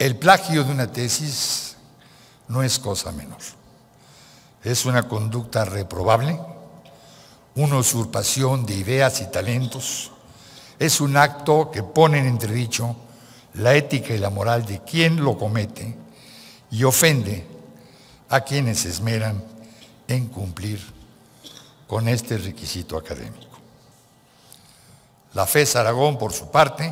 El plagio de una tesis no es cosa menor. Es una conducta reprobable, una usurpación de ideas y talentos. Es un acto que pone en entredicho la ética y la moral de quien lo comete y ofende a quienes se esmeran en cumplir con este requisito académico. La FE Aragón, por su parte,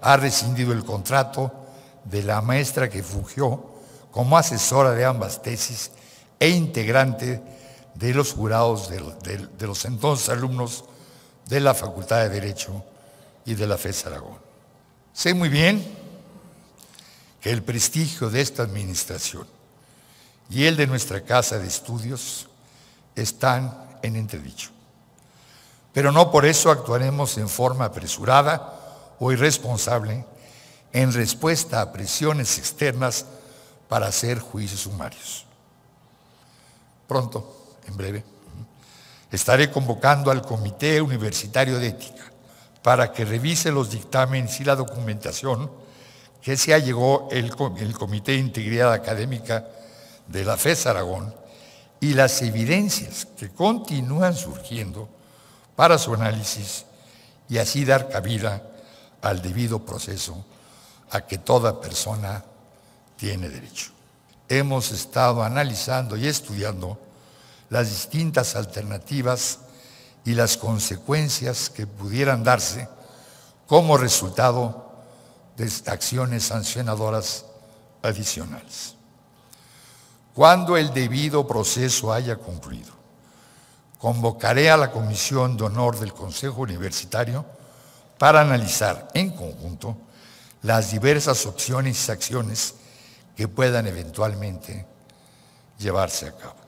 ha rescindido el contrato de la maestra que fugió como asesora de ambas tesis e integrante de los jurados de, de los entonces alumnos de la Facultad de Derecho y de la FES Aragón. Sé muy bien que el prestigio de esta administración y el de nuestra casa de estudios están en entredicho. Pero no por eso actuaremos en forma apresurada o irresponsable en respuesta a presiones externas para hacer juicios sumarios. Pronto, en breve, estaré convocando al Comité Universitario de Ética para que revise los dictámenes y la documentación que se allegó el, el Comité de Integridad Académica de la FES Aragón y las evidencias que continúan surgiendo para su análisis y así dar cabida al debido proceso a que toda persona tiene derecho. Hemos estado analizando y estudiando las distintas alternativas y las consecuencias que pudieran darse como resultado de acciones sancionadoras adicionales. Cuando el debido proceso haya concluido, convocaré a la Comisión de Honor del Consejo Universitario para analizar en conjunto las diversas opciones y acciones que puedan eventualmente llevarse a cabo.